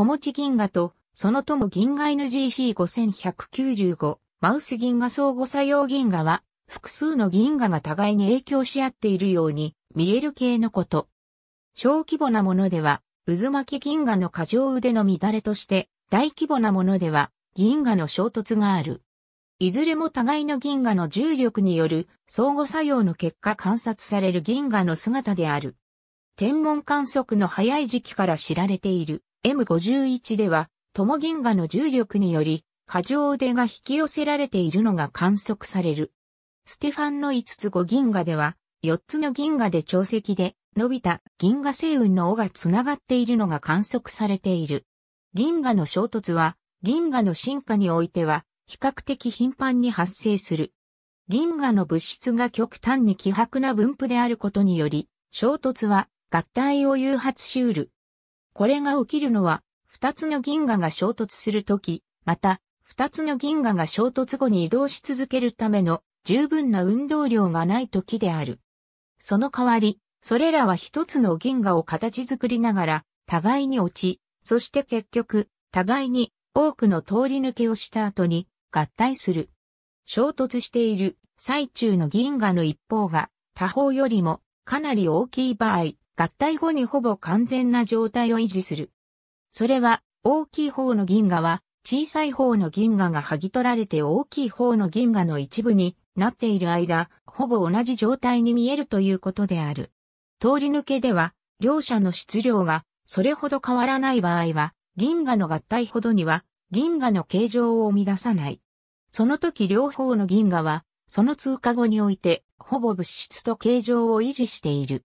小持銀河と、その友銀河 NGC5195、マウス銀河相互作用銀河は、複数の銀河が互いに影響し合っているように、見える系のこと。小規模なものでは、渦巻き銀河の過剰腕の乱れとして、大規模なものでは、銀河の衝突がある。いずれも互いの銀河の重力による相互作用の結果観察される銀河の姿である。天文観測の早い時期から知られている。M51 では、共銀河の重力により、過剰腕が引き寄せられているのが観測される。ステファンの5つ5銀河では、4つの銀河で潮石で、伸びた銀河星雲の尾がつながっているのが観測されている。銀河の衝突は、銀河の進化においては、比較的頻繁に発生する。銀河の物質が極端に希薄な分布であることにより、衝突は合体を誘発しうる。これが起きるのは、二つの銀河が衝突するとき、また、二つの銀河が衝突後に移動し続けるための十分な運動量がないときである。その代わり、それらは一つの銀河を形作りながら、互いに落ち、そして結局、互いに多くの通り抜けをした後に合体する。衝突している最中の銀河の一方が他方よりもかなり大きい場合、合体後にほぼ完全な状態を維持する。それは、大きい方の銀河は、小さい方の銀河が剥ぎ取られて大きい方の銀河の一部になっている間、ほぼ同じ状態に見えるということである。通り抜けでは、両者の質量がそれほど変わらない場合は、銀河の合体ほどには銀河の形状を生み出さない。その時両方の銀河は、その通過後において、ほぼ物質と形状を維持している。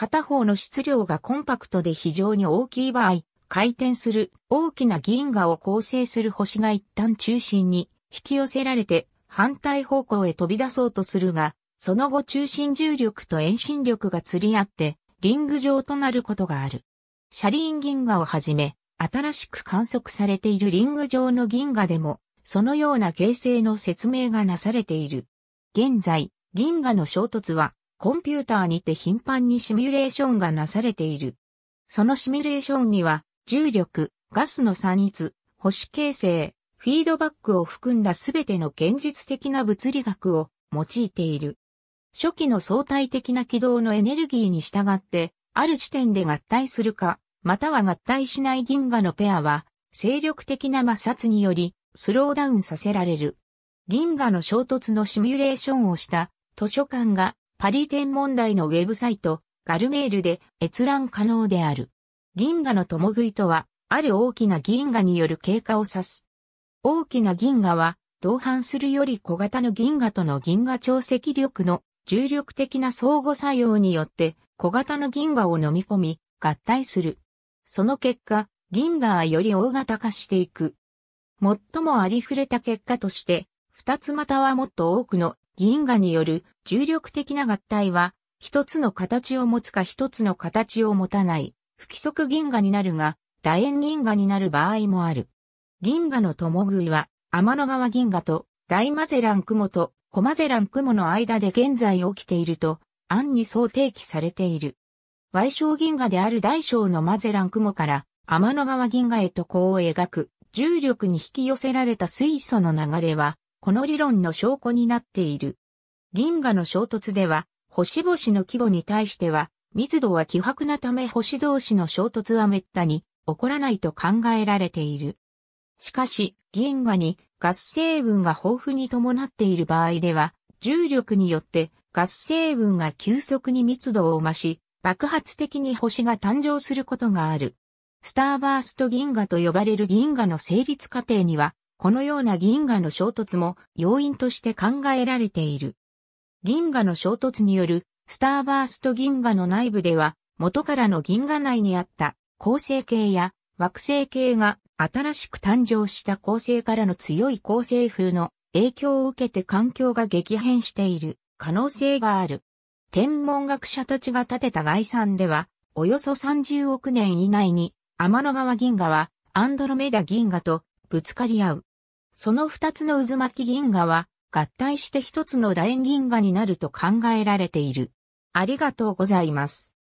片方の質量がコンパクトで非常に大きい場合、回転する大きな銀河を構成する星が一旦中心に引き寄せられて反対方向へ飛び出そうとするが、その後中心重力と遠心力が釣り合ってリング状となることがある。車輪銀河をはじめ、新しく観測されているリング状の銀河でも、そのような形成の説明がなされている。現在、銀河の衝突はコンピューターにて頻繁にシミュレーションがなされている。そのシミュレーションには、重力、ガスの散逸、星形成、フィードバックを含んだすべての現実的な物理学を用いている。初期の相対的な軌道のエネルギーに従って、ある地点で合体するか、または合体しない銀河のペアは、精力的な摩擦により、スローダウンさせられる。銀河の衝突のシミュレーションをした図書館がパリ天文台のウェブサイト、ガルメールで閲覧可能である。銀河の共食いとは、ある大きな銀河による経過を指す。大きな銀河は、同伴するより小型の銀河との銀河潮汐力の重力的な相互作用によって小型の銀河を飲み込み合体する。その結果、銀河はより大型化していく。最もありふれた結果として、二つまたはもっと多くの銀河による重力的な合体は、一つの形を持つか一つの形を持たない、不規則銀河になるが、楕円銀河になる場合もある。銀河の共食いは、天の川銀河と大マゼラン雲と小マゼラン雲の間で現在起きていると、暗に想定期されている。矮小銀河である大小のマゼラン雲から天の川銀河へと弧を描く重力に引き寄せられた水素の流れはこの理論の証拠になっている。銀河の衝突では、星々の規模に対しては、密度は希薄なため星同士の衝突は滅多に起こらないと考えられている。しかし、銀河にガス成分が豊富に伴っている場合では、重力によってガス成分が急速に密度を増し、爆発的に星が誕生することがある。スターバースト銀河と呼ばれる銀河の成立過程には、このような銀河の衝突も要因として考えられている。銀河の衝突によるスターバースト銀河の内部では元からの銀河内にあった恒星系や惑星系が新しく誕生した恒星からの強い恒星風の影響を受けて環境が激変している可能性がある。天文学者たちが建てた概算では、およそ30億年以内に天の川銀河はアンドロメダ銀河とぶつかり合う。その二つの渦巻き銀河は合体して一つの楕円銀河になると考えられている。ありがとうございます。